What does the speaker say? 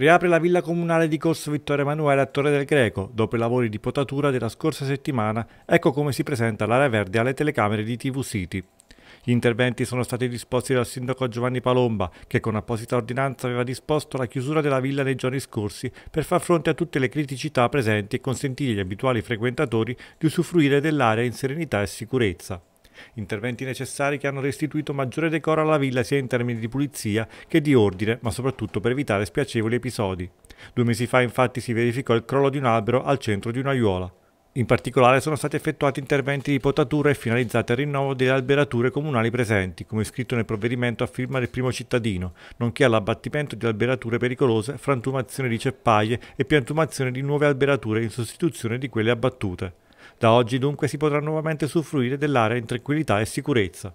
Riapre la villa comunale di Corso Vittorio Emanuele a Torre del Greco. Dopo i lavori di potatura della scorsa settimana, ecco come si presenta l'area verde alle telecamere di TV City. Gli interventi sono stati disposti dal sindaco Giovanni Palomba, che con apposita ordinanza aveva disposto la chiusura della villa nei giorni scorsi per far fronte a tutte le criticità presenti e consentire agli abituali frequentatori di usufruire dell'area in serenità e sicurezza interventi necessari che hanno restituito maggiore decoro alla villa sia in termini di pulizia che di ordine, ma soprattutto per evitare spiacevoli episodi. Due mesi fa infatti si verificò il crollo di un albero al centro di un'aiuola. In particolare sono stati effettuati interventi di potatura e finalizzati al rinnovo delle alberature comunali presenti, come scritto nel provvedimento a firma del primo cittadino, nonché all'abbattimento di alberature pericolose, frantumazione di ceppaie e piantumazione di nuove alberature in sostituzione di quelle abbattute. Da oggi dunque si potrà nuovamente usufruire dell'area in tranquillità e sicurezza.